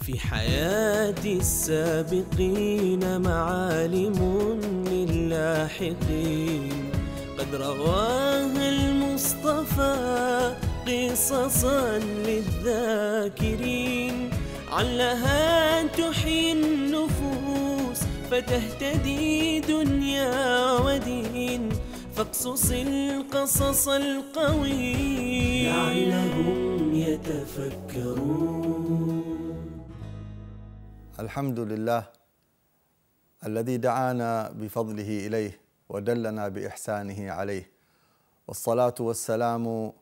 في حياتي السابقين معالم للاحقين قد رواها المصطفى قصصا للذاكرين علها تحيي النفوس فتهتدي دنيا ودين فاقصص القصص القوي لعلهم يتفكرون الحمد لله الذي دعانا بفضله اليه ودلنا باحسانه عليه والصلاه والسلام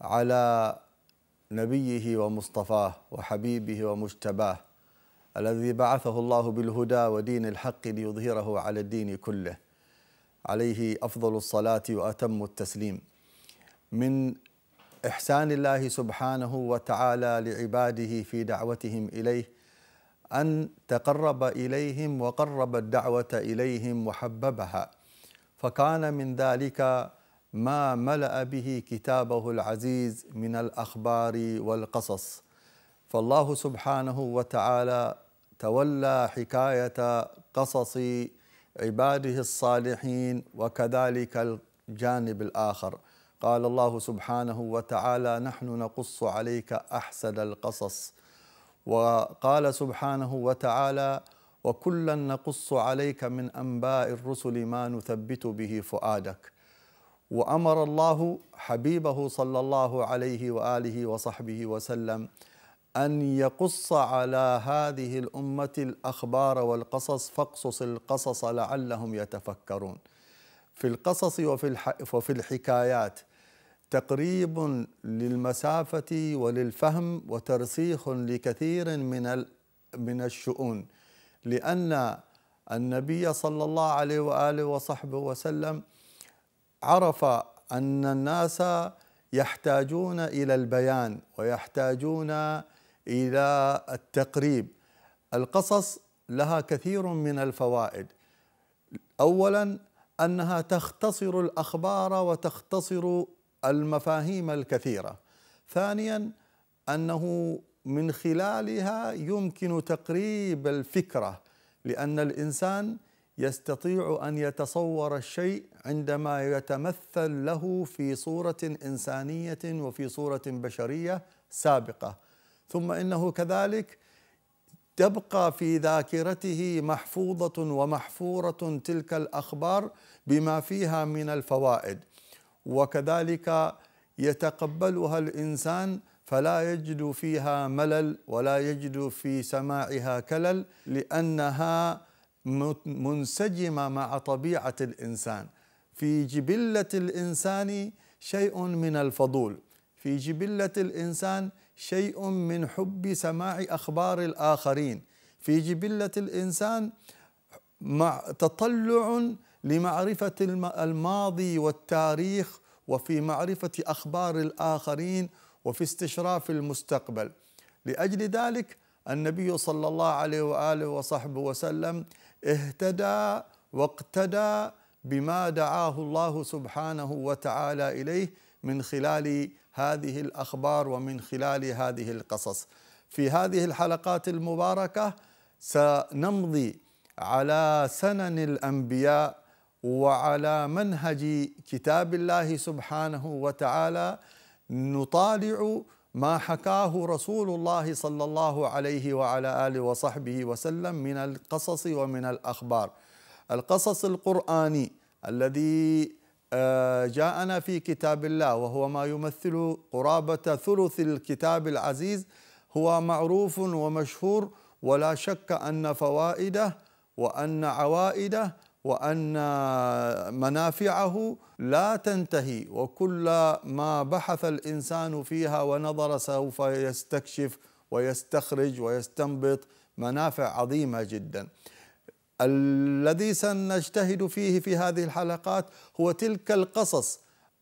على نبيه ومصطفاه وحبيبه ومجتباه الذي بعثه الله بالهدى ودين الحق ليظهره على الدين كله عليه افضل الصلاه واتم التسليم من احسان الله سبحانه وتعالى لعباده في دعوتهم اليه أن تقرب إليهم وقرب الدعوة إليهم وحببها فكان من ذلك ما ملأ به كتابه العزيز من الأخبار والقصص فالله سبحانه وتعالى تولى حكاية قصص عباده الصالحين وكذلك الجانب الآخر قال الله سبحانه وتعالى نحن نقص عليك أحسن القصص وقال سبحانه وتعالى وكلا نقص عليك من انباء الرسل ما نثبت به فؤادك وامر الله حبيبه صلى الله عليه واله وصحبه وسلم ان يقص على هذه الامه الاخبار والقصص فاقصص القصص لعلهم يتفكرون في القصص وفي وفي الحكايات تقريب للمسافة وللفهم وترسيخ لكثير من من الشؤون لأن النبي صلى الله عليه وآله وصحبه وسلم عرف أن الناس يحتاجون إلى البيان ويحتاجون إلى التقريب القصص لها كثير من الفوائد أولا أنها تختصر الأخبار وتختصر المفاهيم الكثيره ثانيا انه من خلالها يمكن تقريب الفكره لان الانسان يستطيع ان يتصور الشيء عندما يتمثل له في صوره انسانيه وفي صوره بشريه سابقه ثم انه كذلك تبقى في ذاكرته محفوظه ومحفوره تلك الاخبار بما فيها من الفوائد وكذلك يتقبلها الانسان فلا يجد فيها ملل ولا يجد في سماعها كلل لانها منسجمه مع طبيعه الانسان في جبله الانسان شيء من الفضول في جبله الانسان شيء من حب سماع اخبار الاخرين في جبله الانسان مع تطلع لمعرفة الماضي والتاريخ وفي معرفة أخبار الآخرين وفي استشراف المستقبل لأجل ذلك النبي صلى الله عليه وآله وصحبه وسلم اهتدى واقتدى بما دعاه الله سبحانه وتعالى إليه من خلال هذه الأخبار ومن خلال هذه القصص في هذه الحلقات المباركة سنمضي على سنن الأنبياء وعلى منهج كتاب الله سبحانه وتعالى نطالع ما حكاه رسول الله صلى الله عليه وعلى اله وصحبه وسلم من القصص ومن الاخبار القصص القراني الذي آه، جاءنا في كتاب الله وهو ما يمثل قرابه ثلث الكتاب العزيز هو معروف ومشهور ولا شك ان فوائده وان عوائده وان منافعه لا تنتهي وكل ما بحث الانسان فيها ونظر سوف يستكشف ويستخرج ويستنبط منافع عظيمه جدا. الذي سنجتهد فيه في هذه الحلقات هو تلك القصص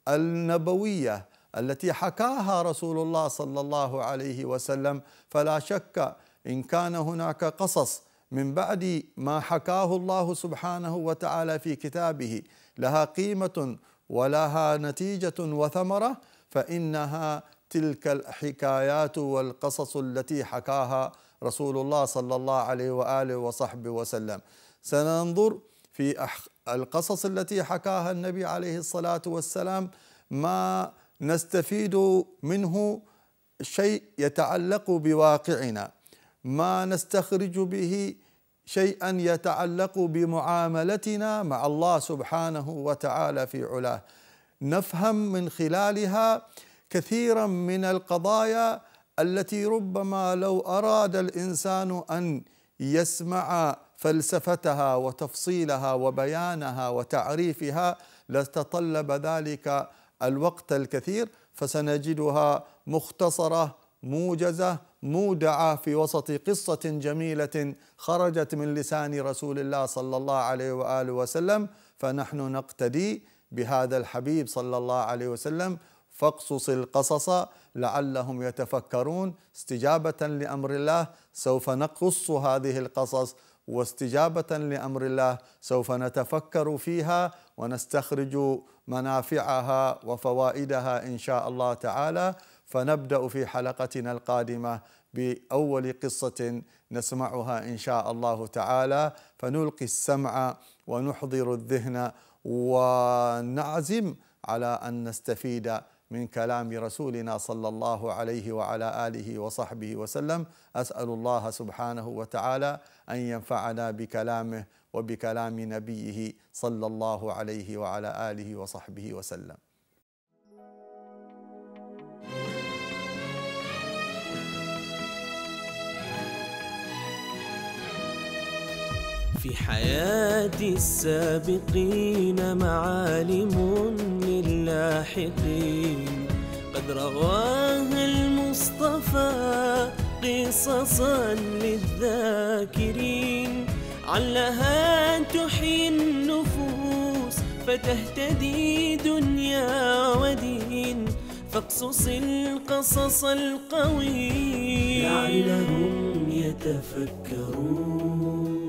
النبويه التي حكاها رسول الله صلى الله عليه وسلم فلا شك ان كان هناك قصص من بعد ما حكاه الله سبحانه وتعالى في كتابه لها قيمه ولها نتيجه وثمره فانها تلك الحكايات والقصص التي حكاها رسول الله صلى الله عليه واله وصحبه وسلم سننظر في القصص التي حكاها النبي عليه الصلاه والسلام ما نستفيد منه شيء يتعلق بواقعنا ما نستخرج به شيئا يتعلق بمعاملتنا مع الله سبحانه وتعالى في علاه نفهم من خلالها كثيرا من القضايا التي ربما لو اراد الانسان ان يسمع فلسفتها وتفصيلها وبيانها وتعريفها لتطلب ذلك الوقت الكثير فسنجدها مختصره موجزه مودعة في وسط قصة جميلة خرجت من لسان رسول الله صلى الله عليه وآله وسلم فنحن نقتدي بهذا الحبيب صلى الله عليه وسلم فاقصص القصص لعلهم يتفكرون استجابة لأمر الله سوف نقص هذه القصص واستجابة لأمر الله سوف نتفكر فيها ونستخرج منافعها وفوائدها إن شاء الله تعالى فنبدأ في حلقتنا القادمة بأول قصة نسمعها إن شاء الله تعالى فنلقي السمع ونحضر الذهن ونعزم على أن نستفيد من كلام رسولنا صلى الله عليه وعلى اله وصحبه وسلم اسال الله سبحانه وتعالى ان ينفعنا بكلامه وبكلام نبيه صلى الله عليه وعلى اله وصحبه وسلم في حياتي السابقين معالم للاحقين قد رواها المصطفى قصصا للذاكرين علها تحيي النفوس فتهتدي دنيا ودين فاقصص القصص القوي لعلهم يتفكرون